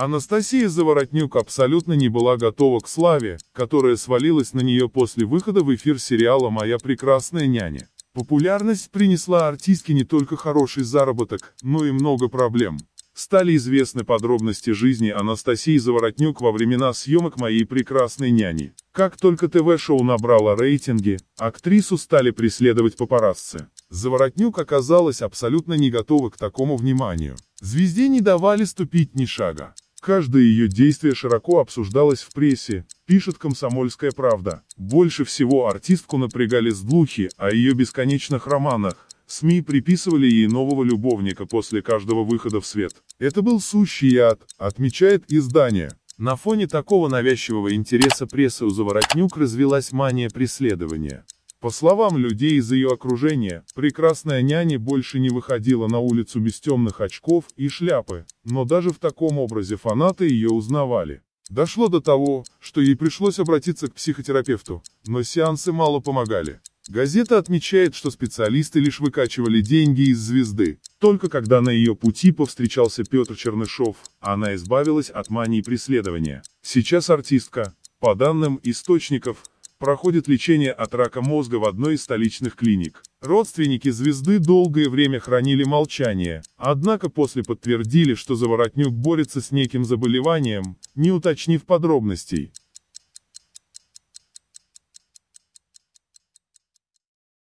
Анастасия Заворотнюк абсолютно не была готова к славе, которая свалилась на нее после выхода в эфир сериала «Моя прекрасная няня». Популярность принесла артистке не только хороший заработок, но и много проблем. Стали известны подробности жизни Анастасии Заворотнюк во времена съемок «Моей прекрасной няни». Как только ТВ-шоу набрало рейтинги, актрису стали преследовать папарацци. Заворотнюк оказалась абсолютно не готова к такому вниманию. Звезде не давали ступить ни шага. Каждое ее действие широко обсуждалось в прессе, пишет «Комсомольская правда». Больше всего артистку напрягали сдлухи о ее бесконечных романах. СМИ приписывали ей нового любовника после каждого выхода в свет. Это был сущий яд, отмечает издание. На фоне такого навязчивого интереса прессы у Заворотнюк развелась мания преследования. По словам людей из ее окружения, прекрасная няня больше не выходила на улицу без темных очков и шляпы, но даже в таком образе фанаты ее узнавали. Дошло до того, что ей пришлось обратиться к психотерапевту, но сеансы мало помогали. Газета отмечает, что специалисты лишь выкачивали деньги из звезды. Только когда на ее пути повстречался Петр Чернышов, она избавилась от мании преследования. Сейчас артистка, по данным источников, проходит лечение от рака мозга в одной из столичных клиник. Родственники звезды долгое время хранили молчание, однако после подтвердили, что Заворотнюк борется с неким заболеванием, не уточнив подробностей.